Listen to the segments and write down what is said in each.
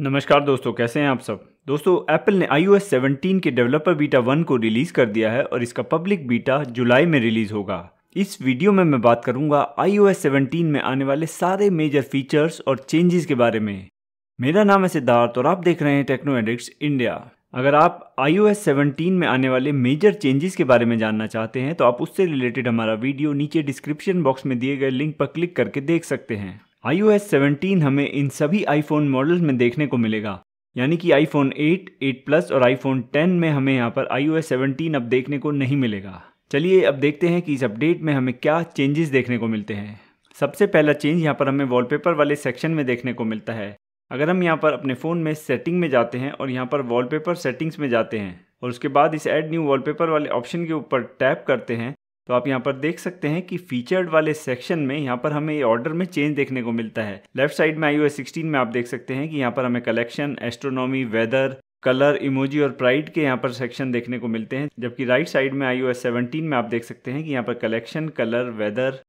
नमस्कार दोस्तों कैसे हैं आप सब दोस्तों एप्पल ने आई 17 के डेवलपर बीटा 1 को रिलीज़ कर दिया है और इसका पब्लिक बीटा जुलाई में रिलीज़ होगा इस वीडियो में मैं बात करूंगा आई 17 में आने वाले सारे मेजर फीचर्स और चेंजेस के बारे में मेरा नाम है सिद्धार्थ और आप देख रहे हैं टेक्नो एडिक्स इंडिया अगर आप आई 17 में आने वाले मेजर चेंजेस के बारे में जानना चाहते हैं तो आप उससे रिलेटेड हमारा वीडियो नीचे डिस्क्रिप्शन बॉक्स में दिए गए लिंक पर क्लिक करके देख सकते हैं iOS 17 हमें इन सभी iPhone मॉडल्स में देखने को मिलेगा यानी कि iPhone 8, 8 Plus और iPhone 10 में हमें यहाँ पर iOS 17 अब देखने को नहीं मिलेगा चलिए अब देखते हैं कि इस अपडेट में हमें क्या चेंजेस देखने को मिलते हैं सबसे पहला चेंज यहाँ पर हमें वॉलपेपर वाले सेक्शन में देखने को मिलता है अगर हम यहाँ पर अपने फ़ोन में सेटिंग में जाते हैं और यहाँ पर वॉलपेपर सेटिंग्स में जाते हैं और उसके बाद इस एड न्यू वॉलपेपर वाले ऑप्शन के ऊपर टैप करते हैं तो आप यहाँ पर देख सकते हैं कि फीचर्ड वाले सेक्शन में यहाँ पर हमें ऑर्डर में चेंज देखने को मिलता है लेफ्ट साइड में आई सिक्सटीन में आप देख सकते हैं कि यहाँ पर हमें collection astronomy weather colour emoji और प्राइड के यहाँ पर सेक्शन देखने को मिलते हैं जबकि राइट साइड में आई सेवनटीन में आप देख सकते हैं कि यहाँ पर collection colour weather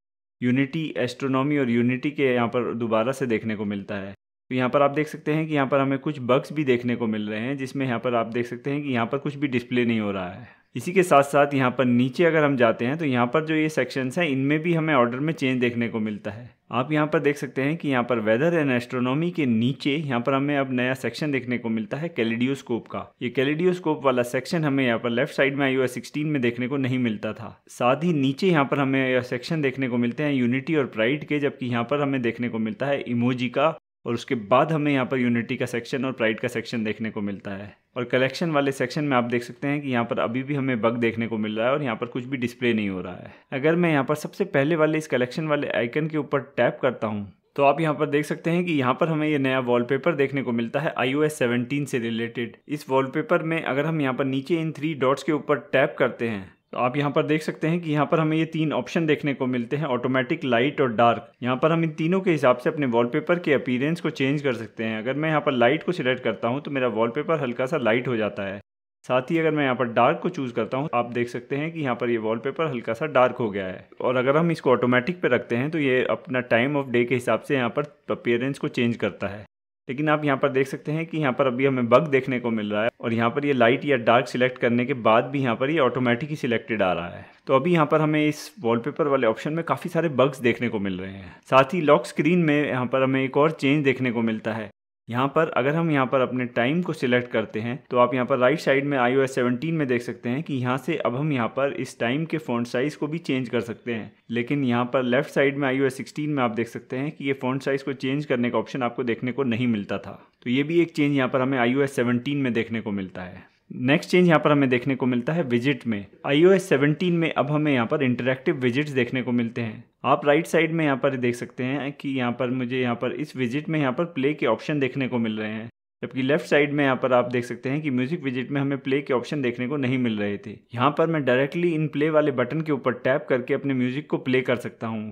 unity astronomy और यूनिटी के यहाँ पर दोबारा से देखने को मिलता है तो यहाँ पर आप देख सकते हैं कि यहाँ पर हमें कुछ बग्स भी देखने को मिल रहे हैं जिसमें यहाँ पर आप देख सकते हैं कि यहाँ पर कुछ भी डिस्प्ले नहीं हो रहा है इसी के साथ साथ यहाँ पर नीचे अगर हम जाते हैं तो यहाँ पर जो ये सेक्शंस हैं इनमें भी हमें ऑर्डर में चेंज देखने को मिलता है आप यहाँ पर देख सकते हैं कि यहाँ पर वेदर एंड एस्ट्रोनॉमी के नीचे यहाँ पर हमें अब नया सेक्शन देखने को मिलता है कैलिडियोस्कोप का ये कैलिडियोस्कोप वाला सेक्शन हमें यहाँ पर लेफ्ट साइड में आई ओ सिक्सटीन में देखने को नहीं मिलता था साथ ही नीचे यहाँ पर हमें यह सेक्शन देखने को मिलते हैं यूनिटी और प्राइड के जबकि यहाँ पर हमें देखने को मिलता है इमोजी का और उसके बाद हमें यहाँ पर यूनिटी का सेक्शन और प्राइड का सेक्शन देखने को मिलता है और कलेक्शन वाले सेक्शन में आप देख सकते हैं कि यहाँ पर अभी भी हमें बग देखने को मिल रहा है और यहाँ पर कुछ भी डिस्प्ले नहीं हो रहा है अगर मैं यहाँ पर सबसे पहले वाले इस कलेक्शन वाले आइकन के ऊपर टैप करता हूँ तो आप यहाँ पर देख सकते हैं कि यहाँ पर हमें ये नया वॉलपेपर देखने को मिलता है आई सेवनटीन से रिलेटेड इस वॉलपेपर में अगर हम यहाँ पर नीचे इन थ्री डॉट्स के ऊपर टैप करते हैं आप यहाँ पर देख सकते हैं कि यहाँ पर हमें ये तीन ऑप्शन देखने को मिलते हैं ऑटोमेटिक लाइट और डार्क यहाँ पर हम इन तीनों के हिसाब से अपने वॉलपेपर के अपीरेंस को चेंज कर सकते हैं अगर मैं यहाँ पर लाइट को सिलेक्ट करता हूँ तो मेरा वॉलपेपर हल्का सा लाइट हो जाता है साथ ही अगर मैं यहाँ पर डार्क को चूज़ करता हूँ आप देख सकते हैं कि यहाँ पर ये वॉलपेपर हल्का सा डार्क हो गया है और अगर हम इसको ऑटोमेटिक पे रखते हैं तो ये अपना टाइम ऑफ डे के हिसाब से यहाँ पर अपेयरेंस को चेंज करता है लेकिन आप यहाँ पर देख सकते हैं कि यहाँ पर अभी हमें बग देखने को मिल रहा है और यहाँ पर ये यह लाइट या डार्क सिलेक्ट करने के बाद भी यहाँ पर ये यह ऑटोमेटिक ही सिलेक्टेड आ रहा है तो अभी यहाँ पर हमें इस वॉलपेपर वाले ऑप्शन में काफ़ी सारे बग्स देखने को मिल रहे हैं साथ ही लॉक स्क्रीन में यहाँ पर हमें एक और चेंज देखने को मिलता है यहाँ पर अगर हम यहाँ पर अपने टाइम को सिलेक्ट करते हैं तो आप यहाँ पर राइट साइड में आई 17 में देख सकते हैं कि यहाँ से अब हम यहाँ पर इस टाइम के फ़ॉन्ट साइज़ को भी चेंज कर सकते हैं लेकिन यहाँ पर लेफ्ट साइड में आई 16 में आप देख सकते हैं कि ये फ़ॉन्ट साइज़ को चेंज करने का ऑप्शन आपको देखने को नहीं मिलता था तो ये भी एक चेंज यहाँ पर हमें आई ओ में देखने को मिलता है नेक्स्ट चेंज यहाँ पर हमें देखने को मिलता है विजिट में आई ओ में अब हमें यहाँ पर इंटरेक्टिव विजिट्स देखने को मिलते हैं आप राइट साइड में यहाँ पर देख सकते हैं कि यहाँ पर मुझे यहाँ पर इस विजिट में यहाँ पर प्ले के ऑप्शन देखने को मिल रहे हैं जबकि लेफ्ट साइड में यहाँ पर आप देख सकते हैं कि म्यूजिक विजिट में हमें प्ले के ऑप्शन देखने को नहीं मिल रहे थे यहाँ पर मैं डायरेक्टली इन प्ले वाले बटन के ऊपर टैप करके अपने म्यूजिक को प्ले कर सकता हूँ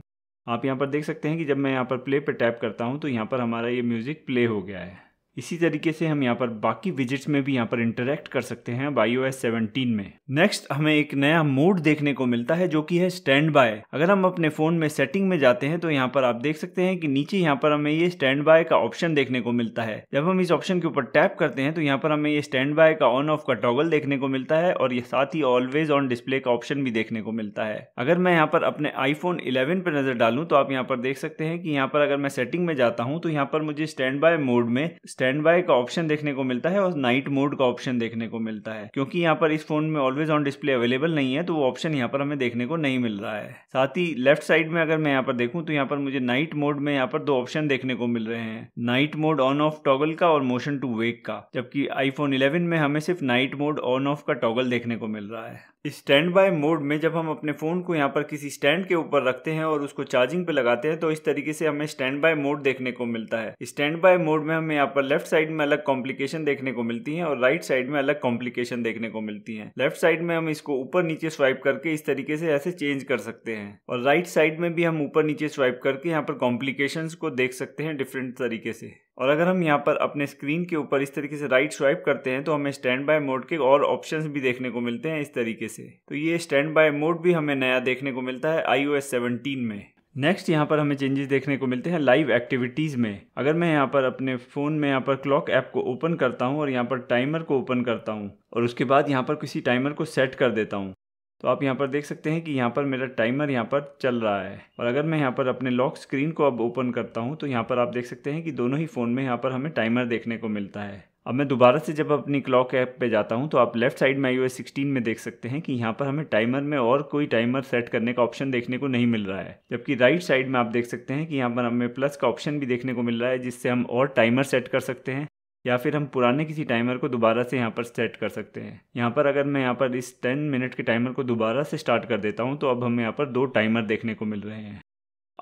आप यहाँ पर देख सकते हैं कि जब मैं यहाँ पर प्ले पर टैप करता हूँ तो यहाँ पर हमारा ये म्यूजिक प्ले हो गया है इसी तरीके से हम यहाँ पर बाकी विजिट्स में भी यहाँ पर इंटरेक्ट कर सकते हैं बाईओ एस सेवनटीन में नेक्स्ट हमें एक नया मोड देखने को मिलता है जो कि है स्टैंड बाय अगर हम अपने फ़ोन में सेटिंग में जाते हैं तो यहाँ पर आप देख सकते हैं कि नीचे यहाँ पर हमें ये स्टैंड बाय का ऑप्शन देखने को मिलता है जब हम इस ऑप्शन के ऊपर टैप करते हैं तो यहाँ पर हमें ये स्टैंड बाय का ऑन ऑफ का टॉगल देखने को मिलता है और ये साथ ही ऑलवेज ऑन डिस्प्ले का ऑप्शन भी देखने को मिलता है अगर मैं यहाँ पर अपने आईफोन इलेवन पर नजर डालू तो आप यहाँ पर देख सकते हैं कि यहाँ पर अगर मैं सेटिंग में जाता हूँ तो यहाँ पर मुझे स्टैंड बाय मोड में स्टैंड बाय का ऑप्शन देखने को मिलता है और नाइट मोड का ऑप्शन देखने को मिलता है क्योंकि यहाँ पर इस फोन में ऑलवेज ऑन डिस्प्ले अवेलेबल नहीं है तो वो ऑप्शन यहाँ पर हमें देखने को नहीं मिल रहा है साथ ही लेफ्ट साइड में अगर मैं यहाँ पर देखूँ तो यहाँ पर मुझे नाइट मोड में यहाँ पर दो ऑप्शन देखने को मिल रहे हैं night mode on off toggle का और मोशन टू वेक का जबकि आईफोन इलेवन में हमें सिर्फ नाइट मोड ऑन ऑफ का टॉगल देखने को मिल रहा है स्टैंड बाय मोड में जब हम अपने फ़ोन को यहाँ पर किसी स्टैंड के ऊपर रखते हैं और उसको चार्जिंग पे लगाते हैं तो इस तरीके से हमें स्टैंड बाय मोड देखने को मिलता है स्टैंड बाय मोड में हमें यहाँ पर लेफ्ट साइड में अलग कॉम्प्लिकेशन देखने को मिलती है और राइट साइड में अलग कॉम्प्लिकेशन देखने को मिलती है लेफ्ट साइड में हम इसको ऊपर नीचे स्वाइप करके इस तरीके से ऐसे चेंज कर सकते हैं और राइट साइड में भी हम ऊपर नीचे स्वाइप करके यहाँ पर कॉम्प्लिकेशन को देख सकते हैं डिफरेंट तरीके से और अगर हम यहाँ पर अपने स्क्रीन के ऊपर इस तरीके से राइट स्वाइप करते हैं तो हमें स्टैंड बाय मोड के और ऑप्शंस भी देखने को मिलते हैं इस तरीके से तो ये स्टैंड बाय मोड भी हमें नया देखने को मिलता है आई ओ में नेक्स्ट यहाँ पर हमें चेंजेस देखने को मिलते हैं लाइव एक्टिविटीज़ में अगर मैं यहाँ पर अपने फ़ोन में यहाँ पर क्लॉक ऐप को ओपन करता हूँ और यहाँ पर टाइमर को ओपन करता हूँ और उसके बाद यहाँ पर किसी टाइमर को सेट कर देता हूँ तो आप यहाँ पर देख सकते हैं कि यहाँ पर मेरा टाइमर यहाँ पर चल रहा है और अगर मैं यहाँ पर अपने लॉक स्क्रीन को अब ओपन करता हूँ तो यहाँ पर आप देख सकते हैं कि दोनों ही फ़ोन में यहाँ पर हमें टाइमर देखने को मिलता है अब मैं दोबारा से जब अपनी क्लॉक ऐप पे जाता हूँ तो आप लेफ्ट साइड में आई सिक्सटीन में देख सकते हैं कि यहाँ पर हमें टाइमर में और कोई टाइमर सेट करने का ऑप्शन देखने को नहीं मिल रहा है जबकि राइट साइड में आप देख सकते हैं कि यहाँ पर हमें प्लस का ऑप्शन भी देखने को मिल रहा है जिससे हम और टाइमर सेट कर सकते हैं या फिर हम पुराने किसी टाइमर को दोबारा से यहाँ पर सेट कर सकते हैं यहाँ पर अगर मैं यहाँ पर इस टेन मिनट के टाइमर को दोबारा से स्टार्ट कर देता हूँ तो अब हमें यहाँ पर दो टाइमर देखने को मिल रहे हैं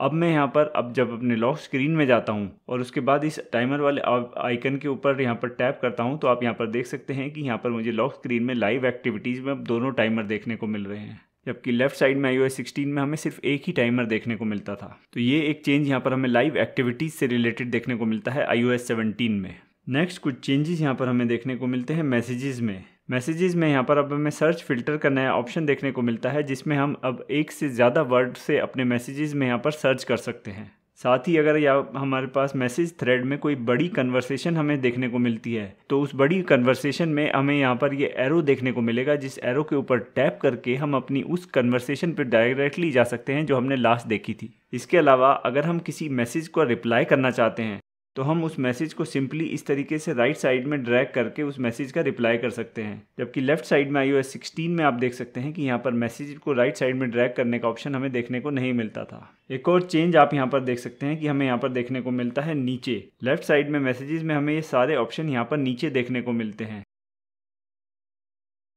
अब मैं यहाँ पर अब जब अपने लॉक स्क्रीन में जाता हूँ और उसके बाद इस टाइमर वाले आइकन के ऊपर यहाँ पर टैप करता हूँ तो आप यहाँ पर देख सकते हैं कि यहाँ पर मुझे लॉक स्क्रीन में लाइव एक्टिविटीज़ में अब दोनों टाइमर देखने को मिल रहे हैं जबकि लेफ्ट साइड में आई 16 में हमें सिर्फ एक ही टाइमर देखने को मिलता था तो ये एक चेंज यहाँ पर हमें लाइव एक्टिविटीज़ से रिलेटेड देखने को मिलता है आई 17 में नेक्स्ट कुछ चेंजेस यहाँ पर हमें देखने को मिलते हैं मैसेजेस में मैसेजेस में यहाँ पर अब हमें सर्च फिल्टर का नया ऑप्शन देखने को मिलता है जिसमें हम अब एक से ज़्यादा वर्ड से अपने मैसेजेस में यहाँ पर सर्च कर सकते हैं साथ ही अगर या हमारे पास मैसेज थ्रेड में कोई बड़ी कन्वर्सेशन हमें देखने को मिलती है तो उस बड़ी कन्वर्सेशन में हमें यहाँ पर ये एरो देखने को मिलेगा जिस एरो के ऊपर टैप करके हम अपनी उस कन्वर्सेशन पर डायरेक्टली जा सकते हैं जो हमने लास्ट देखी थी इसके अलावा अगर हम किसी मैसेज को रिप्लाई करना चाहते हैं तो हम उस मैसेज को सिंपली इस तरीके से राइट right साइड में ड्रैग करके उस मैसेज का रिप्लाई कर सकते हैं जबकि लेफ्ट साइड में आई 16 में आप देख सकते हैं कि यहाँ पर मैसेज को राइट right साइड में ड्रैग करने का ऑप्शन हमें देखने को नहीं मिलता था एक और चेंज आप यहाँ पर देख सकते हैं कि हमें यहाँ पर देखने को मिलता है नीचे लेफ्ट साइड में मैसेजेस में हमें ये सारे ऑप्शन यहाँ पर नीचे देखने को मिलते हैं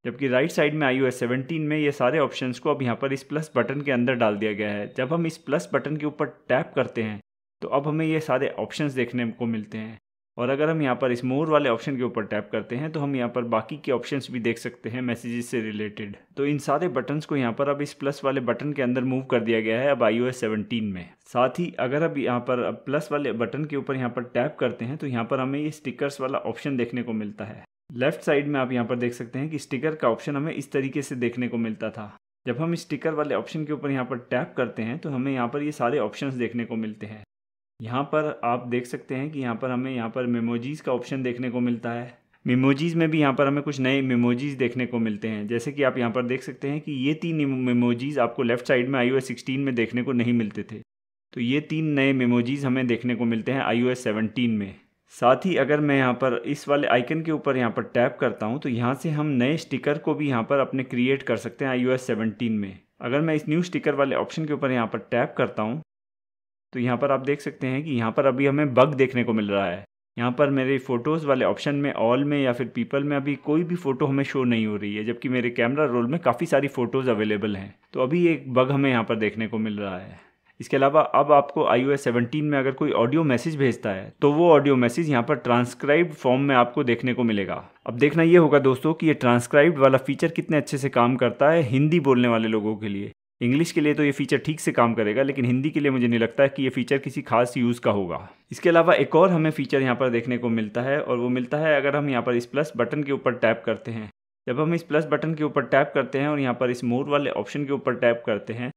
जबकि राइट साइड में आई 17 में ये सारे ऑप्शंस को अब यहाँ पर इस प्लस बटन के अंदर डाल दिया गया है जब हम इस प्लस बटन के ऊपर टैप करते हैं तो अब हमें ये सारे ऑप्शंस देखने को मिलते हैं और अगर हम यहाँ पर इस मोर वाले ऑप्शन के ऊपर टैप करते हैं तो हम यहाँ पर बाकी के ऑप्शंस भी देख सकते हैं मैसेजेस से रिलेटेड तो इन सारे बटन्स को यहाँ पर अब इस प्लस वाले बटन के अंदर मूव कर दिया गया है अब आई ओ में साथ ही अगर अब यहाँ पर अब प्लस वाले बटन के ऊपर यहाँ पर टैप करते हैं तो यहाँ पर हमें ये स्टिकर्स वाला ऑप्शन देखने को मिलता है लेफ्ट साइड में आप यहाँ पर देख सकते हैं कि स्टिकर का ऑप्शन हमें इस तरीके से देखने को मिलता था जब हम स्टिकर वाले ऑप्शन के ऊपर यहाँ पर टैप करते हैं तो हमें यहाँ पर ये सारे ऑप्शंस देखने को मिलते हैं यहाँ पर आप देख सकते हैं कि यहाँ पर हमें यहाँ पर मेमोजीज़ का ऑप्शन देखने को मिलता है मेमोजीज़ में भी यहाँ पर हमें कुछ नए मेमोजीज़ देखने को मिलते हैं जैसे कि आप यहाँ पर देख सकते हैं कि ये तीन मेमोजीज़ आपको लेफ्ट साइड में आई ओ में देखने को नहीं मिलते थे तो ये तीन नए मेमोजीज़ हमें देखने को मिलते हैं आई ओ में साथ ही अगर मैं यहाँ पर इस वाले आइकन के ऊपर यहाँ पर टैप करता हूँ तो यहाँ से हम नए स्टिकर को भी यहाँ पर अपने क्रिएट कर सकते हैं आई ओ में अगर मैं इस न्यू स्टिकर वाले ऑप्शन के ऊपर यहाँ पर टैप करता हूँ तो यहाँ पर आप देख सकते हैं कि यहाँ पर अभी हमें बग देखने को मिल रहा है यहाँ पर मेरे फ़ोटोज़ वाले ऑप्शन में ऑल में या फिर पीपल में अभी कोई भी फ़ोटो हमें शो नहीं हो रही है जबकि मेरे कैमरा रोल में काफ़ी सारी फ़ोटोज़ अवेलेबल हैं तो अभी एक बग हमें यहाँ पर देखने को मिल रहा है इसके अलावा अब आपको आई ओ में अगर कोई ऑडियो मैसेज भेजता है तो वो ऑडियो मैसेज यहाँ पर ट्रांसक्राइब फॉर्म में आपको देखने को मिलेगा अब देखना ये होगा दोस्तों कि ये ट्रांसक्राइब वाला फीचर कितने अच्छे से काम करता है हिंदी बोलने वाले लोगों के लिए इंग्लिश के लिए तो ये फीचर ठीक से काम करेगा लेकिन हिंदी के लिए मुझे नहीं लगता है कि ये फीचर किसी खास यूज़ का होगा इसके अलावा एक और हमें फ़ीचर यहाँ पर देखने को मिलता है और वो मिलता है अगर हम यहाँ पर इस प्लस बटन के ऊपर टैप करते हैं जब हम इस प्लस बटन के ऊपर टैप करते हैं और यहाँ पर इस मोर वाले ऑप्शन के ऊपर टैप करते हैं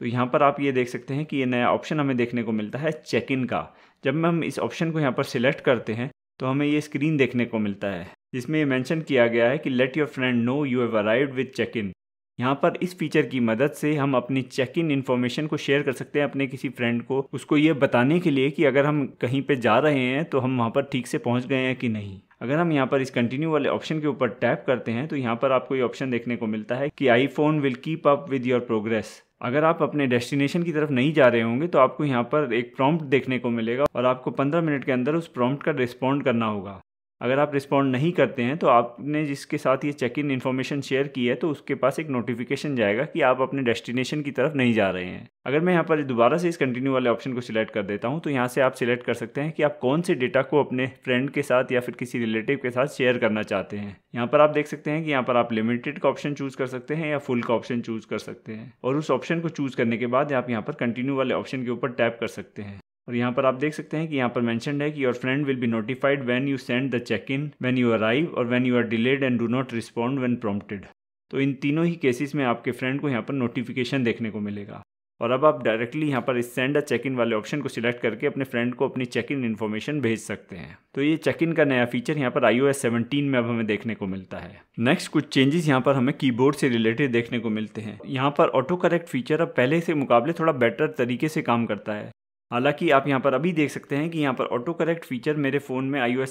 तो यहाँ पर आप ये देख सकते हैं कि ये नया ऑप्शन हमें देखने को मिलता है चेक इन का जब हम इस ऑप्शन को यहाँ पर सिलेक्ट करते हैं तो हमें ये स्क्रीन देखने को मिलता है जिसमें ये मैंशन किया गया है कि let your friend know you have arrived with check in यहाँ पर इस फीचर की मदद से हम अपनी चेक इन इन्फॉर्मेशन को शेयर कर सकते हैं अपने किसी फ्रेंड को उसको ये बताने के लिए कि अगर हम कहीं पे जा रहे हैं तो हम वहाँ पर ठीक से पहुँच गए हैं कि नहीं अगर हम यहाँ पर इस कंटिन्यू वाले ऑप्शन के ऊपर टैप करते हैं तो यहाँ पर आपको ये ऑप्शन देखने को मिलता है कि iPhone will keep up with your progress अगर आप अपने डेस्टिनेशन की तरफ नहीं जा रहे होंगे तो आपको यहाँ पर एक प्रॉम्प्ट देखने को मिलेगा और आपको 15 मिनट के अंदर उस प्रॉम्प्ट का रिस्पॉन्ड करना होगा अगर आप रिस्पॉन्ड नहीं करते हैं तो आपने जिसके साथ ये चेक इन इन्फॉर्मेशन शेयर की है तो उसके पास एक नोटिफिकेशन जाएगा कि आप अपने डेस्टिनेशन की तरफ नहीं जा रहे हैं अगर मैं यहाँ पर दोबारा से इस कंटिन्यू वाले ऑप्शन को सिलेक्ट कर देता हूँ तो यहाँ से आप सिलेक्ट कर सकते हैं कि आप कौन से डेटा को अपने फ्रेंड के साथ या फिर किसी रिलेटिव के साथ शेयर करना चाहते हैं यहाँ पर आप देख सकते हैं कि यहाँ पर आप लिमिटेड का ऑप्शन चूज़ कर सकते हैं या फुल का ऑप्शन चूज़ कर सकते हैं और उस ऑप्शन को चूज़ करने के बाद आप यहाँ पर कंटिन्यू वाले ऑप्शन के ऊपर टैप कर सकते हैं और यहाँ पर आप देख सकते हैं कि यहाँ पर मैंशन है कि your friend will be notified when you send the check in when you arrive और when you are delayed and do not respond when prompted तो इन तीनों ही केसेस में आपके फ्रेंड को यहाँ पर नोटिफिकेशन देखने को मिलेगा और अब आप डायरेक्टली यहाँ पर इस सेंड अ चेक इन वाले ऑप्शन को सिलेक्ट करके अपने फ्रेंड को अपनी चेक इन इन्फॉर्मेशन भेज सकते हैं तो ये चेक इन का नया फीचर यहाँ पर आई ओ में अब हमें देखने को मिलता है नेक्स्ट कुछ चेंजेस यहाँ पर हमें कीबोर्ड से रिलेटेड देखने को मिलते हैं यहाँ पर ऑटो करेक्ट फीचर अब पहले से मुकाबले थोड़ा बेटर तरीके से काम करता है हालांकि आप यहाँ पर अभी देख सकते हैं कि यहाँ पर ऑटो करेक्ट फीचर मेरे फ़ोन में आई ओ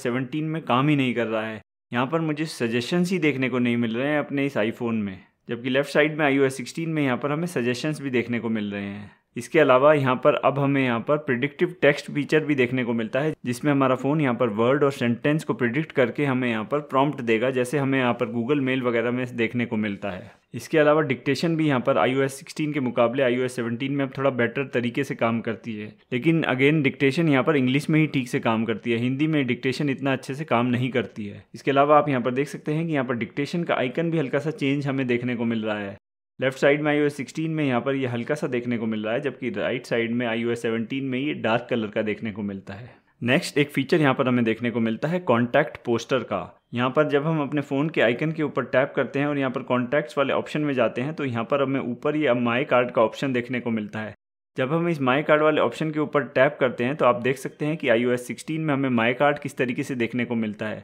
में काम ही नहीं कर रहा है यहाँ पर मुझे सजेशंस ही देखने को नहीं मिल रहे हैं अपने इस आईफोन में जबकि लेफ़्ट साइड में आई ओ में यहाँ पर हमें सजेशंस भी देखने को मिल रहे हैं इसके अलावा यहाँ पर अब हमें यहाँ पर प्रिडिक्टिव टेक्स्ट फीचर भी देखने को मिलता है जिसमें हमारा फ़ोन यहाँ पर वर्ड और सेंटेंस को प्रिडिक्ट करके हमें यहाँ पर प्रॉम्प्ट देगा जैसे हमें यहाँ पर गूगल मेल वगैरह में देखने को मिलता है इसके अलावा डिक्टेशन भी यहाँ पर आई 16 के मुकाबले आई 17 में अब थोड़ा बेटर तरीके से काम करती है लेकिन अगेन डिक्टेशन यहाँ पर इंग्लिश में ही ठीक से काम करती है हिंदी में डिक्टेशन इतना अच्छे से काम नहीं करती है इसके अलावा आप यहाँ पर देख सकते हैं कि यहाँ पर डिक्टेशन का आइकन भी हल्का सा चेंज हमें देखने को मिल रहा है लेफ्ट साइड में आई ओ सिक्सटीन में यहाँ पर ये हल्का सा देखने को मिल रहा है जबकि राइट साइड में आई ओ सेवनटीन में ये डार्क कलर का देखने को मिलता है नेक्स्ट एक फीचर यहाँ पर हमें देखने को मिलता है कॉन्टैक्ट पोस्टर का यहाँ पर जब हम अपने फ़ोन के आइकन के ऊपर टैप करते हैं और यहाँ पर कॉन्टैक्ट्स वाले ऑप्शन में जाते हैं तो यहाँ पर हमें ऊपर ये माई कार्ड का ऑप्शन देखने को मिलता है जब हम इस माई कार्ड वाले ऑप्शन के ऊपर टैप करते हैं तो आप देख सकते हैं कि आई ओ में हमें माई कार्ड किस तरीके से देखने को मिलता है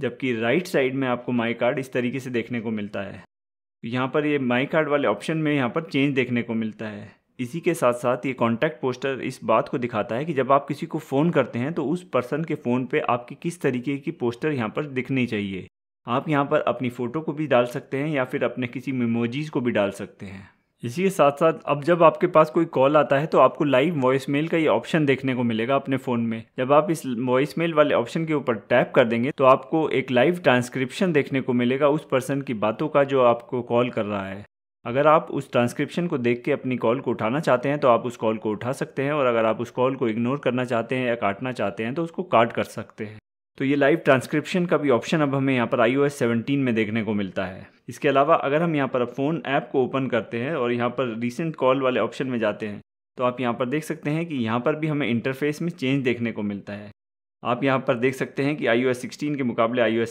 जबकि राइट साइड में आपको माई कार्ड इस तरीके से देखने को मिलता है यहाँ पर ये माई कार्ड वाले ऑप्शन में यहाँ पर चेंज देखने को मिलता है इसी के साथ साथ ये कॉन्टैक्ट पोस्टर इस बात को दिखाता है कि जब आप किसी को फ़ोन करते हैं तो उस पर्सन के फ़ोन पे आपकी किस तरीके की पोस्टर यहाँ पर दिखनी चाहिए आप यहाँ पर अपनी फ़ोटो को भी डाल सकते हैं या फिर अपने किसी मेमोजीज़ को भी डाल सकते हैं इसी के साथ साथ अब जब आपके पास कोई कॉल आता है तो आपको लाइव वॉइस मेल का ये ऑप्शन देखने को मिलेगा अपने फ़ोन में जब आप इस वॉइस मेल वाले ऑप्शन के ऊपर टैप कर देंगे तो आपको एक लाइव ट्रांसक्रिप्शन देखने को मिलेगा उस पर्सन की बातों का जो आपको कॉल कर रहा है अगर आप उस ट्रांसक्रिप्शन को देख के अपनी कॉल को उठाना चाहते हैं तो आप उस कॉल को उठा सकते हैं और अगर आप उस कॉल को इग्नोर करना चाहते हैं या काटना चाहते हैं तो उसको काट कर सकते हैं तो ये लाइव ट्रांसक्रिप्शन का भी ऑप्शन अब हमें यहाँ पर आई ओ में देखने को मिलता है इसके अलावा अगर हम यहाँ पर फ़ोन ऐप को ओपन करते हैं और यहाँ पर रिसेंट कॉल वाले ऑप्शन में जाते हैं तो आप यहाँ पर देख सकते हैं कि यहाँ पर भी हमें इंटरफेस में चेंज देखने को मिलता है आप यहाँ पर देख सकते हैं कि आई ओ के मुकाबले आई ओ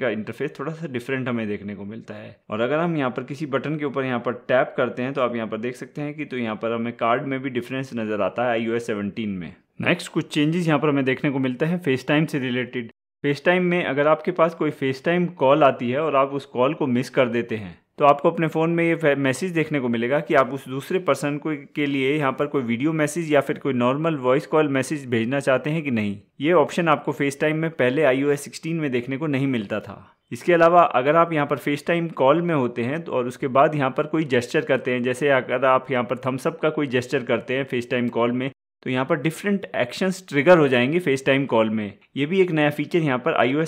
का इंटरफेस थोड़ा सा डिफरेंट हमें देखने को मिलता है और अगर हम यहाँ पर किसी बटन के ऊपर यहाँ पर टैप करते हैं तो आप यहाँ पर देख सकते हैं कि तो यहाँ पर हमें कार्ड में भी डिफरेंस नज़र आता है आई ओ में नेक्स्ट कुछ चेंजेस यहाँ पर हमें देखने को मिलता है फेस टाइम से रिलेटेड फेस टाइम में अगर आपके पास कोई फेस टाइम कॉल आती है और आप उस कॉल को मिस कर देते हैं तो आपको अपने फ़ोन में ये मैसेज देखने को मिलेगा कि आप उस दूसरे पर्सन को के लिए यहाँ पर कोई वीडियो मैसेज या फिर कोई नॉर्मल वॉइस कॉल मैसेज भेजना चाहते हैं कि नहीं ये ऑप्शन आपको फेस टाइम में पहले आई ओ में देखने को नहीं मिलता था इसके अलावा अगर आप यहाँ पर फेस टाइम कॉल में होते हैं तो और उसके बाद यहाँ पर कोई जेस्चर करते हैं जैसे अगर आप यहाँ पर थम्सअप का कोई जेस्चर करते हैं फेस टाइम कॉल में तो यहाँ पर डिफरेंट एक्शंस ट्रिगर हो जाएंगे फेस टाइम कॉल में ये भी एक नया फीचर यहाँ पर आई ओ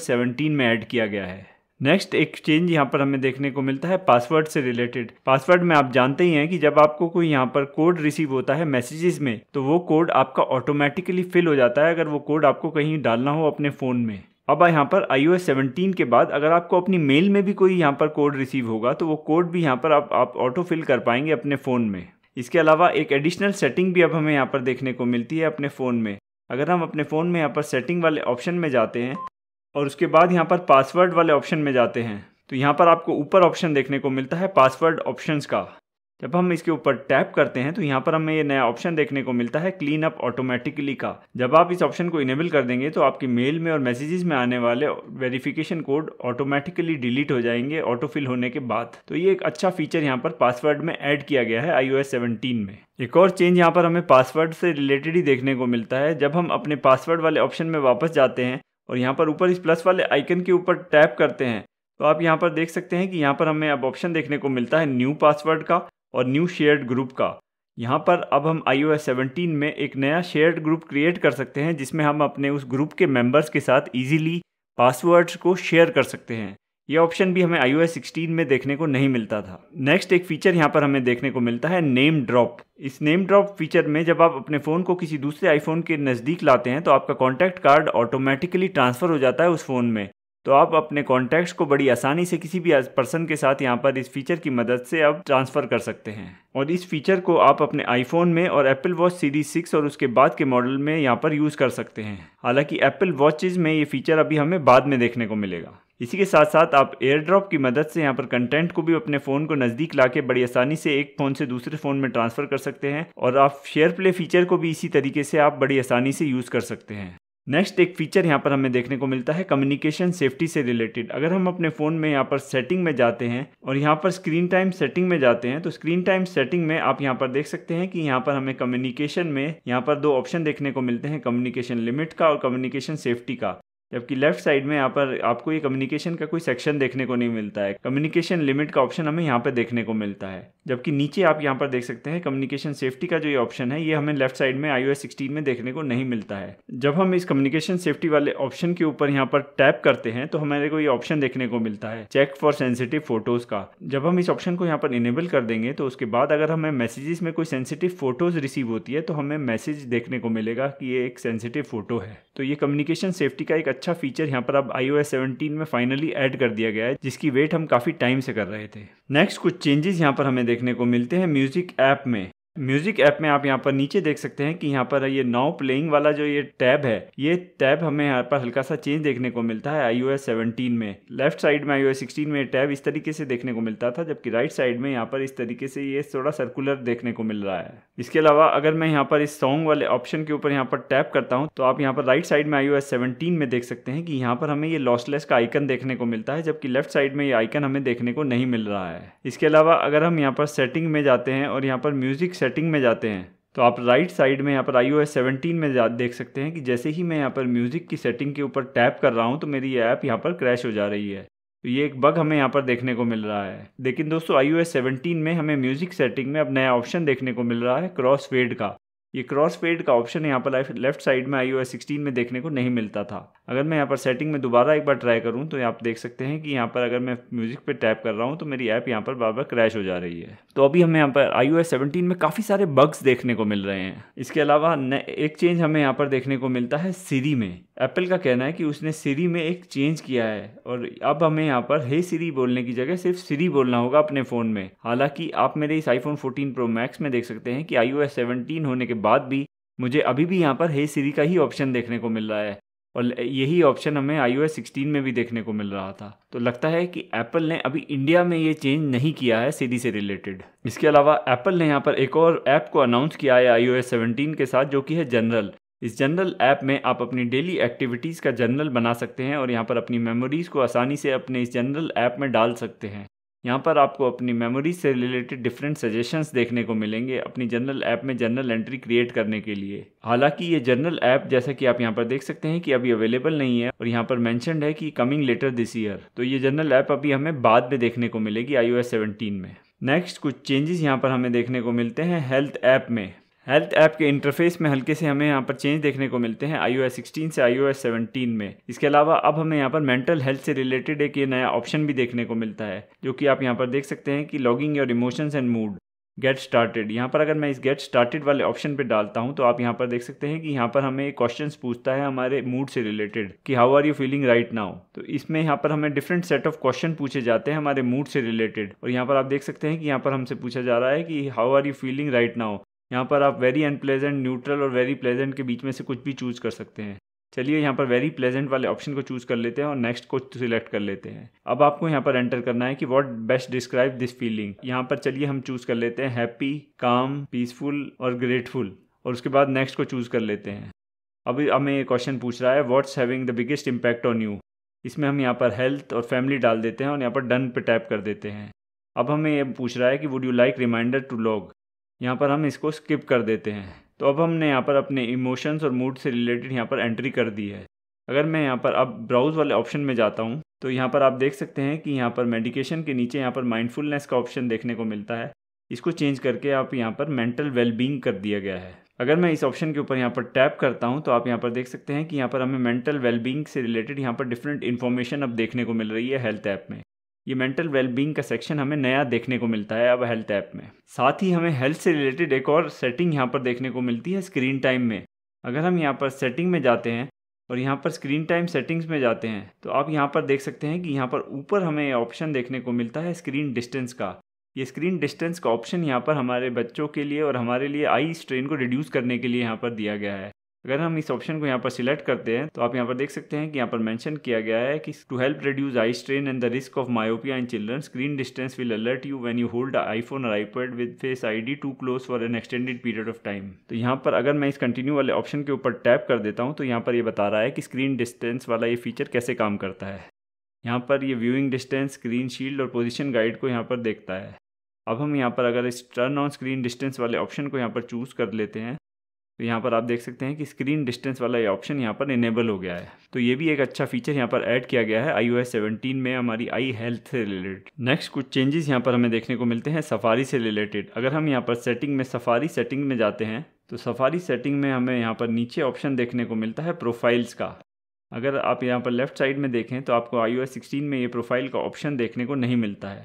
में ऐड किया गया है नेक्स्ट एक चेंज यहाँ पर हमें देखने को मिलता है पासवर्ड से रिलेटेड पासवर्ड में आप जानते ही हैं कि जब आपको कोई यहाँ पर कोड रिसीव होता है मैसेजेस में तो वो कोड आपका ऑटोमेटिकली फिल हो जाता है अगर वो कोड आपको कहीं डालना हो अपने फ़ोन में अब यहाँ पर आई ओ के बाद अगर आपको अपनी मेल में भी कोई यहाँ पर कोड रिसीव होगा तो वो कोड भी यहाँ पर आप ऑटो फिल कर पाएंगे अपने फ़ोन में इसके अलावा एक एडिशनल सेटिंग भी अब हमें यहाँ पर देखने को मिलती है अपने फ़ोन में अगर हम अपने फ़ोन में यहाँ पर सेटिंग वाले ऑप्शन में जाते हैं और उसके बाद यहाँ पर पासवर्ड वाले ऑप्शन में जाते हैं तो यहाँ पर आपको ऊपर ऑप्शन देखने को मिलता है पासवर्ड ऑप्शंस का जब हम इसके ऊपर टैप करते हैं तो यहाँ पर हमें ये नया ऑप्शन देखने को मिलता है क्लीन अप ऑटोमेटिकली का जब आप इस ऑप्शन को इनेबल कर देंगे तो आपकी मेल में और मैसेजेस में आने वाले वेरिफिकेशन कोड ऑटोमेटिकली डिलीट हो जाएंगे ऑटोफिल होने के बाद तो ये एक अच्छा फीचर यहाँ पर पासवर्ड में ऐड किया गया है आई ओ में एक और चेंज यहाँ पर हमें पासवर्ड से रिलेटेड ही देखने को मिलता है जब हम अपने पासवर्ड वाले ऑप्शन में वापस जाते हैं और यहाँ पर ऊपर इस प्लस वाले आइकन के ऊपर टैप करते हैं तो आप यहाँ पर देख सकते हैं कि यहाँ पर हमें अब ऑप्शन देखने को मिलता है न्यू पासवर्ड का और न्यू शेयर्ड ग्रुप का यहाँ पर अब हम आई ओ में एक नया शेयर्ड ग्रुप क्रिएट कर सकते हैं जिसमें हम अपने उस ग्रुप के मेम्बर्स के साथ ईजिली पासवर्ड्स को शेयर कर सकते हैं ये ऑप्शन भी हमें आई ओ सिक्सटीन में देखने को नहीं मिलता था नेक्स्ट एक फीचर यहाँ पर हमें देखने को मिलता है नेम ड्रॉप इस नेम ड्रॉप फीचर में जब आप अपने फ़ोन को किसी दूसरे आईफोन के नज़दीक लाते हैं तो आपका कॉन्टैक्ट कार्ड ऑटोमेटिकली ट्रांसफ़र हो जाता है उस फ़ोन में तो आप अपने कॉन्टैक्ट्स को बड़ी आसानी से किसी भी पर्सन के साथ यहाँ पर इस फीचर की मदद से आप ट्रांसफ़र कर सकते हैं और इस फीचर को आप अपने आईफोन में और एप्पल वॉच सीरीज सिक्स और उसके बाद के मॉडल में यहाँ पर यूज़ कर सकते हैं हालांकि एप्पल वॉचेज़ में ये फीचर अभी हमें बाद में देखने को मिलेगा इसी के साथ साथ आप एयर ड्रॉप की मदद से यहाँ पर कंटेंट को भी अपने फ़ोन को नज़दीक ला के बड़ी आसानी से एक फ़ोन से दूसरे फ़ोन में ट्रांसफ़र कर सकते हैं और आप शेयर प्ले फीचर को भी इसी तरीके से आप बड़ी आसानी से यूज़ कर सकते हैं नेक्स्ट एक फीचर यहाँ पर हमें देखने को मिलता है कम्युनिकेशन सेफ्टी से रिलेटेड अगर हम अपने फ़ोन में यहाँ पर सेटिंग में जाते हैं और यहाँ पर स्क्रीन टाइम सेटिंग में जाते हैं तो स्क्रीन टाइम सेटिंग में आप यहाँ पर देख सकते हैं कि यहाँ पर हमें कम्युनिकेशन में यहाँ पर दो ऑप्शन देखने को मिलते हैं कम्युनिकेशन लिमिट का और कम्युनिकेशन सेफ्टी का जबकि लेफ्ट साइड में यहाँ पर आपको ये कम्युनिकेशन का कोई सेक्शन देखने को नहीं मिलता है कम्युनिकेशन लिमिट का ऑप्शन हमें यहाँ पर देखने को मिलता है जबकि नीचे आप यहाँ पर देख सकते हैं कम्युनिकेशन सेफ्टी का जो ये ऑप्शन है ये हमें लेफ्ट साइड में आई ओ में देखने को नहीं मिलता है जब हम इस कम्युनिकेशन सेफ्टी वाले ऑप्शन के ऊपर यहाँ पर टैप करते हैं तो हमारे को ये ऑप्शन देखने को मिलता है चेक फॉर सेंसिटिव फोटोज का जब हम इस ऑप्शन को यहाँ पर इनेबल कर देंगे तो उसके बाद अगर हमें मैसेजेस में कोई सेंसिटिव फोटोज रिसीव होती है तो हमें मैसेज देखने को मिलेगा कि ये एक सेंसिटिव फोटो है तो ये कम्युनिकेशन सेफ्टी का एक अच्छा फीचर यहाँ पर अब आई ओ में फाइनली एड कर दिया गया है जिसकी वेट हम काफी टाइम से कर रहे थे नेक्स्ट कुछ चेंजेस यहाँ पर हमें देख देखने को मिलते हैं म्यूज़िक ऐप में म्यूज़िक ऐप में आप यहाँ पर नीचे देख सकते हैं कि यहाँ पर ये नाउ प्लेइंग वाला जो ये टैब है ये टैब हमें यहाँ पर हल्का सा चेंज देखने को मिलता है आई ओ में लेफ्ट साइड में आई ओ में टैब इस तरीके से देखने को मिलता था जबकि राइट साइड में यहाँ पर इस तरीके से ये थोड़ा सर्कुलर देखने को मिल रहा है इसके अलावा अगर मैं यहाँ पर इस सॉन्ग वाले ऑप्शन के ऊपर यहाँ पर टैप करता हूँ तो आप यहाँ पर राइट साइड में आई ओ में देख सकते हैं कि यहाँ पर हमें ये लॉसलेस का आइकन देखने को मिलता है जबकि लेफ्ट साइड में ये आइकन हमें देखने को नहीं मिल रहा है इसके अलावा अगर हम यहाँ पर सेटिंग में जाते हैं और यहाँ पर म्यूजिक सेटिंग में जाते हैं तो आप राइट right साइड में यहाँ पर आई ओ एस सेवनटीन में देख सकते हैं कि जैसे ही मैं यहाँ पर म्यूज़िक की सेटिंग के ऊपर टैप कर रहा हूँ तो मेरी ये ऐप यहाँ पर क्रैश हो जा रही है तो ये एक बग हमें यहाँ पर देखने को मिल रहा है लेकिन दोस्तों आई ओ में हमें म्यूज़िक सेटिंग में अब नया ऑप्शन देखने को मिल रहा है क्रॉस फेड का ये क्रॉस फेड का ऑप्शन यहाँ पर लेफ्ट साइड में आई ओ में देखने को नहीं मिलता था अगर मैं यहाँ पर सेटिंग में दोबारा एक बार ट्राई करूँ तो आप देख सकते हैं कि यहाँ पर अगर मैं म्यूज़िक पे टैप कर रहा हूँ तो मेरी ऐप यहाँ पर बार बार क्रैश हो जा रही है तो अभी हमें यहाँ पर आई ओ में काफ़ी सारे बग्स देखने को मिल रहे हैं इसके अलावा एक चेंज हमें यहाँ पर देखने को मिलता है सीरी में एप्पल का कहना है कि उसने सीरी में एक चेंज किया है और अब हमें यहाँ पर हे सीरी बोलने की जगह सिर्फ सीरी बोलना होगा अपने फ़ोन में हालांकि आप मेरे इस आईफोन 14 प्रो मैक्स में देख सकते हैं कि आई ओ होने के बाद भी मुझे अभी भी यहाँ पर हे सीरी का ही ऑप्शन देखने को मिल रहा है और यही ऑप्शन हमें आई ओ में भी देखने को मिल रहा था तो लगता है कि एप्पल ने अभी इंडिया में ये चेंज नहीं किया है सीधी से रिलेटेड इसके अलावा एप्पल ने यहाँ पर एक और ऐप को अनाउंस किया है आई ओ के साथ जो कि है जनरल इस जनरल ऐप में आप अपनी डेली एक्टिविटीज़ का जनरल बना सकते हैं और यहाँ पर अपनी मेमोरीज़ को आसानी से अपने इस जनरल ऐप में डाल सकते हैं यहाँ पर आपको अपनी मेमोरी से रिलेटेड डिफरेंट सजेशंस देखने को मिलेंगे अपनी जनरल ऐप में जनरल एंट्री क्रिएट करने के लिए हालांकि ये जनरल ऐप जैसा कि आप यहाँ पर देख सकते हैं कि अभी अवेलेबल नहीं है और यहाँ पर मैंशनड है कि कमिंग लेटर दिस ईयर तो ये जनरल ऐप अभी हमें बाद में देखने को मिलेगी आई ओ में नेक्स्ट कुछ चेंजेस यहाँ पर हमें देखने को मिलते हैं हेल्थ ऐप में हेल्थ ऐप के इंटरफेस में हल्के से हमें यहाँ पर चेंज देखने को मिलते हैं आई ओ से आई ओ में इसके अलावा अब हमें यहाँ पर मेंटल हेल्थ से रिलेटेड एक ये नया ऑप्शन भी देखने को मिलता है जो कि आप यहाँ पर देख सकते हैं कि logging your emotions and mood get started यहाँ पर अगर मैं इस गेट स्टार्टेड वाले ऑप्शन पे डालता हूँ तो आप यहाँ पर देख सकते हैं कि यहाँ पर हमें क्वेश्चंस पूछता है हमारे मूड से रिलेटेड कि how are you feeling right now तो इसमें यहाँ पर हमें डिफरेंट सेट ऑफ क्वेश्चन पूछे जाते हैं हमारे मूड से रिलेटेड और यहाँ पर आप देख सकते हैं कि यहाँ पर हमसे पूछा जा रहा है कि how are you feeling right now यहाँ पर आप वेरी अनप्लेजेंट न्यूट्रल और वेरी प्लेजेंट के बीच में से कुछ भी चूज़ कर सकते हैं चलिए यहाँ पर वेरी प्लेजेंट वाले ऑप्शन को चूज़ कर लेते हैं और नेक्स्ट को सिलेक्ट कर लेते हैं अब आपको यहाँ पर एंटर करना है कि what best describe this feeling यहाँ पर चलिए हम चूज़ कर लेते हैं हैप्पी काम पीसफुल और ग्रेटफुल और उसके बाद नेक्स्ट को चूज़ कर लेते हैं अभी हमें ये क्वेश्चन पूछ रहा है what's having the biggest impact on you इसमें हम यहाँ पर हेल्थ और फैमिली डाल देते हैं और यहाँ पर डन पे टैप कर देते हैं अब हमें ये पूछ रहा है कि would you like reminder to log यहाँ पर हम इसको स्किप कर देते हैं तो अब हमने यहाँ पर अपने इमोशंस और मूड से रिलेटेड यहाँ पर एंट्री कर दी है अगर मैं यहाँ पर अब ब्राउज़ वाले ऑप्शन में जाता हूँ तो यहाँ पर आप देख सकते हैं कि यहाँ पर मेडिकेशन के नीचे यहाँ पर माइंडफुलनेस का ऑप्शन देखने को मिलता है इसको चेंज करके आप यहाँ पर मेंटल वेलबींग कर दिया गया है अगर मैं इस ऑप्शन के ऊपर यहाँ पर टैप करता हूँ तो आप यहाँ पर देख सकते हैं कि यहाँ पर हमें मेंटल वेलबींग से रिलेटेड यहाँ पर डिफरेंट इन्फॉर्मेशन अब देखने को मिल रही है हेल्थ ऐप में ये मेंटल वेलबींग का सेक्शन हमें नया देखने को मिलता है अब हेल्थ ऐप में साथ ही हमें हेल्थ से रिलेटेड एक और सेटिंग यहाँ पर देखने को मिलती है स्क्रीन टाइम में अगर हम यहाँ पर सेटिंग में जाते हैं और यहाँ पर स्क्रीन टाइम सेटिंग्स में जाते हैं तो आप यहाँ पर देख सकते हैं कि यहाँ पर ऊपर हमें ऑप्शन देखने को मिलता है स्क्रीन डिस्टेंस का ये स्क्रीन डिस्टेंस का ऑप्शन यहाँ पर हमारे बच्चों के लिए और हमारे लिए आई स्ट्रेन को रिड्यूस करने के लिए यहाँ पर दिया गया है अगर हम इस ऑप्शन को यहाँ पर सिलेक्ट करते हैं तो आप यहाँ पर देख सकते हैं कि यहाँ पर मेंशन किया गया है कि to help reduce eye strain and the risk of myopia in children screen distance will alert you when you hold iPhone और iPad with Face ID too close for an extended period of time तो यहाँ पर अगर मैं इस continue वाले option के ऊपर टैप कर देता हूँ तो यहाँ पर ये यह बता रहा है कि स्क्रीन डिस्टेंस वाला ये फीचर कैसे काम करता है यहाँ पर ये व्यूइंग डिस्टेंस स्क्रीन शील्ड और पोजिशन गाइड को यहाँ पर देखता है अब हम यहाँ पर अगर इस टर्न ऑन स्क्रीन डिस्टेंस वाले ऑप्शन को यहाँ पर चूज़ कर लेते हैं तो यहाँ पर आप देख सकते हैं कि स्क्रीन डिस्टेंस वाला ये ऑप्शन यहाँ पर इनेबल हो गया है तो ये भी एक अच्छा फीचर यहाँ पर ऐड किया गया है आई ओ में हमारी आई हेल्थ से रिलेटेड नेक्स्ट कुछ चेंजेस यहाँ पर हमें देखने को मिलते हैं सफारी से रिलेटेड अगर हम यहाँ पर सेटिंग में सफारी सेटिंग में जाते हैं तो सफारी सेटिंग में हमें यहाँ पर नीचे ऑप्शन देखने को मिलता है प्रोफाइल्स का अगर आप यहाँ पर लेफ़्ट साइड में देखें तो आपको आई ओ में ये प्रोफाइल का ऑप्शन देखने को नहीं मिलता है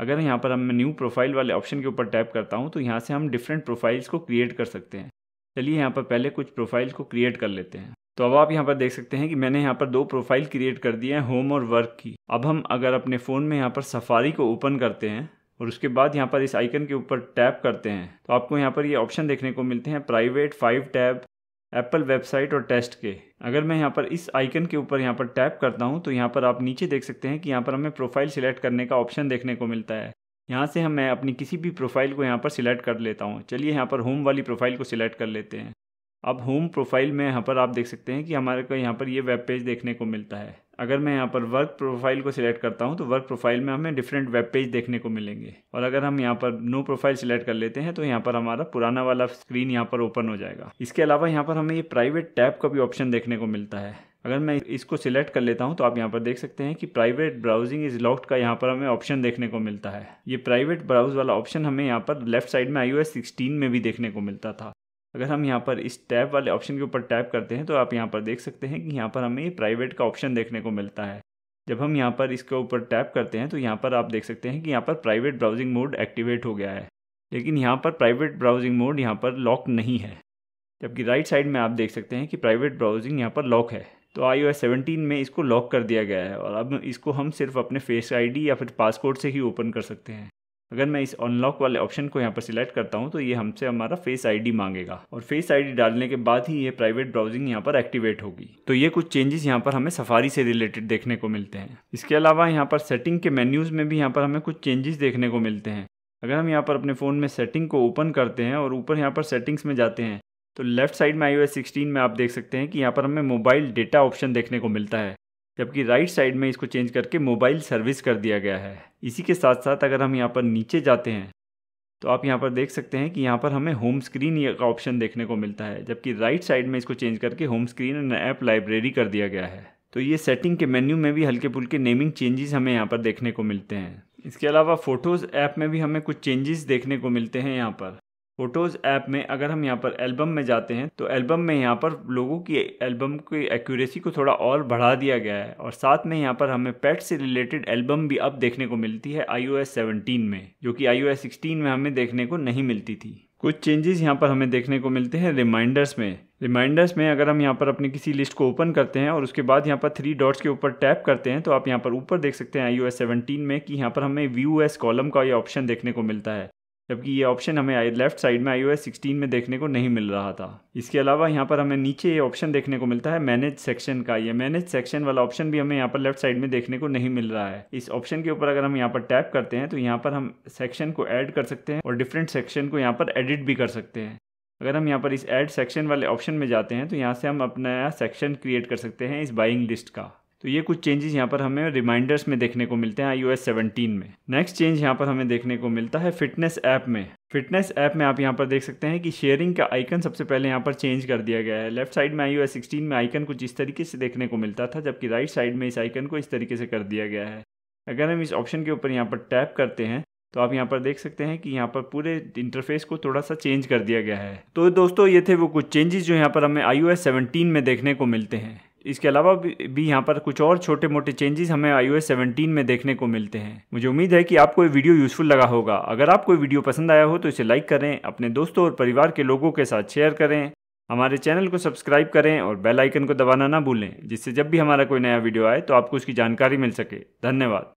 अगर यहाँ पर हम न्यू प्रोफाइल वाले ऑप्शन के ऊपर टैप करता हूँ तो यहाँ से हम डिफरेंट प्रोफाइल्स को क्रिएट कर सकते हैं चलिए यहाँ पर पहले कुछ प्रोफाइल को क्रिएट कर लेते हैं तो अब आप यहाँ पर देख सकते हैं कि मैंने यहाँ पर दो प्रोफाइल क्रिएट कर दिए हैं होम और वर्क की अब हम अगर अपने फ़ोन में यहाँ पर सफारी को ओपन करते हैं और उसके बाद यहाँ पर इस आइकन के ऊपर टैप करते हैं तो आपको यहाँ पर ये यह ऑप्शन देखने को मिलते हैं private five tab Apple website और टेस्ट के अगर मैं यहाँ पर इस आइकन के ऊपर यहाँ पर टैप करता हूँ तो यहाँ पर आप नीचे देख सकते हैं कि यहाँ पर हमें प्रोफाइल सिलेक्ट करने का ऑप्शन देखने को मिलता है यहाँ से हम मैं अपनी किसी भी प्रोफाइल को यहाँ पर सिलेक्ट कर लेता हूँ चलिए यहाँ पर होम वाली प्रोफाइल को सिलेक्ट कर लेते हैं अब होम प्रोफाइल में यहाँ पर आप देख सकते हैं कि हमारे को यहाँ पर ये वेब पेज देखने को मिलता है अगर मैं यहाँ पर वर्क प्रोफाइल को सिलेक्ट करता हूँ तो वर्क प्रोफाइल में हमें डिफरेंट वेब पेज देखने को मिलेंगे और अगर हम यहाँ पर नो प्रोफाइल सिलेक्ट कर लेते हैं तो यहाँ पर हमारा पुराना वाला स्क्रीन यहाँ पर ओपन हो जाएगा इसके अलावा यहाँ पर हमें ये प्राइवेट टैब का भी ऑप्शन देखने को मिलता है अगर मैं इसको सिलेक्ट कर लेता हूं तो आप यहां पर देख सकते हैं कि प्राइवेट ब्राउजिंग इज लॉक्ड का यहां पर हमें ऑप्शन देखने को मिलता है ये प्राइवेट ब्राउज वाला ऑप्शन हमें यहां पर लेफ्ट साइड में आई 16 में भी देखने को मिलता था अगर हम यहाँ पर इस टैब वाले ऑप्शन के ऊपर टैप करते हैं तो आप यहाँ पर देख सकते हैं कि यहाँ पर हमें प्राइवेट का ऑप्शन देखने को मिलता है जब हम यहाँ पर इसके ऊपर टैप करते हैं तो यहाँ पर आप देख सकते हैं कि यहाँ पर प्राइवेट ब्राउजिंग मोड एक्टिवेट हो गया है लेकिन यहाँ पर प्राइवेट ब्राउजिंग मोड यहाँ पर लॉक नहीं है जबकि राइट साइड में आप देख सकते हैं कि प्राइवेट ब्राउजिंग यहाँ पर लॉक है तो आई ओ सेवनटीन में इसको लॉक कर दिया गया है और अब इसको हम सिर्फ अपने फेस आईडी या फिर पासपोर्ट से ही ओपन कर सकते हैं अगर मैं इस अनलॉक वाले ऑप्शन को यहाँ पर सिलेक्ट करता हूँ तो ये हमसे हमारा फेस आईडी मांगेगा और फेस आईडी डालने के बाद ही ये प्राइवेट ब्राउजिंग यहाँ पर एक्टिवेट होगी तो ये कुछ चेंजेस यहाँ पर हमें सफारी से रिलेटेड देखने को मिलते हैं इसके अलावा यहाँ पर सेटिंग के मेन्यूज़ में भी यहाँ पर हमें कुछ चेंजेस देखने को मिलते हैं अगर हम यहाँ पर अपने फ़ोन में सेटिंग को ओपन करते हैं और ऊपर यहाँ पर सेटिंग्स में जाते हैं तो लेफ्ट साइड में आई हुए सिक्सटीन में आप देख सकते हैं कि यहाँ पर हमें मोबाइल डेटा ऑप्शन देखने को मिलता है जबकि राइट साइड में इसको चेंज करके मोबाइल सर्विस कर दिया गया है इसी के साथ साथ अगर हम यहाँ पर नीचे जाते हैं तो आप यहाँ पर देख सकते हैं कि यहाँ पर हमें होम स्क्रीन का ऑप्शन देखने को मिलता है जबकि राइट साइड में इसको चेंज करके home screen and app library कर दिया गया है तो ये सेटिंग के मेन्यू में भी हल्के पुल्के नेमिंग चेंजेस हमें यहाँ पर देखने को मिलते हैं इसके अलावा फ़ोटोज़ ऐप में भी हमें कुछ चेंजेस देखने को मिलते हैं यहाँ पर फ़ोटोज़ ऐप में अगर हम यहाँ पर एल्बम में जाते हैं तो एल्बम में यहाँ पर लोगों की एल्बम की एक्यूरेसी को थोड़ा और बढ़ा दिया गया है और साथ में यहाँ पर हमें पेट से रिलेटेड एल्बम भी अब देखने को मिलती है आई ओ में जो कि आई ओ में हमें देखने को नहीं मिलती थी कुछ चेंजेस यहाँ पर हमें देखने को मिलते हैं रिमाइंडर्स में रिमाइंडर्स में अगर हम यहाँ पर अपनी किसी लिस्ट को ओपन करते हैं और उसके बाद यहाँ पर थ्री डॉट्स के ऊपर टैप करते हैं तो आप यहाँ पर ऊपर देख सकते हैं आई ओ में कि यहाँ पर हमें व्यू एस कॉलम का ये ऑप्शन देखने को मिलता है जबकि ये ऑप्शन हमें आई लेफ्ट साइड में आई 16 सिक्सटीन में देखने को नहीं मिल रहा था इसके अलावा यहाँ पर हमें नीचे ये ऑप्शन देखने को मिलता है मैनेज सेक्शन का ये मैनेज सेक्शन वाला ऑप्शन भी हमें यहाँ पर लेफ्ट साइड में देखने को नहीं मिल रहा है इस ऑप्शन के ऊपर अगर हम यहाँ पर टैप करते हैं तो यहाँ पर हम सेक्शन को ऐड कर सकते हैं और डिफरेंट सेक्शन को यहाँ पर एडिट भी कर सकते हैं अगर हम यहाँ पर इस एड सेक्शन वाले ऑप्शन में जाते हैं तो यहाँ से हम अपना सेक्शन क्रिएट कर सकते हैं इस बाइंग लिस्ट का तो ये कुछ चेंजेस यहाँ पर हमें रिमाइंडर्स में देखने को मिलते हैं आई 17 में नेक्स्ट चेंज यहाँ पर हमें देखने को मिलता है फिटनेस ऐप में फिटनेस ऐप में आप यहाँ पर देख सकते हैं कि शेयरिंग का आइकन सबसे पहले यहाँ पर चेंज कर दिया गया है लेफ्ट साइड में आई ओ में आइकन कुछ इस तरीके से देखने को मिलता था जबकि राइट साइड में इस आइकन को इस तरीके से कर दिया गया है अगर हम इस ऑप्शन के ऊपर यहाँ पर टैप करते हैं तो आप यहाँ पर देख सकते हैं कि यहाँ पर पूरे इंटरफेस को थोड़ा सा चेंज कर दिया गया है तो दोस्तों ये थे वो कुछ चेंजेस जो यहाँ पर हमें आई ओ में देखने को मिलते हैं इसके अलावा भी यहाँ पर कुछ और छोटे मोटे चेंजेस हमें आई ओ में देखने को मिलते हैं मुझे उम्मीद है कि आपको ये वीडियो यूजफुल लगा होगा अगर आपको वीडियो पसंद आया हो तो इसे लाइक करें अपने दोस्तों और परिवार के लोगों के साथ शेयर करें हमारे चैनल को सब्सक्राइब करें और बेल आइकन को दबाना ना भूलें जिससे जब भी हमारा कोई नया वीडियो आए तो आपको उसकी जानकारी मिल सके धन्यवाद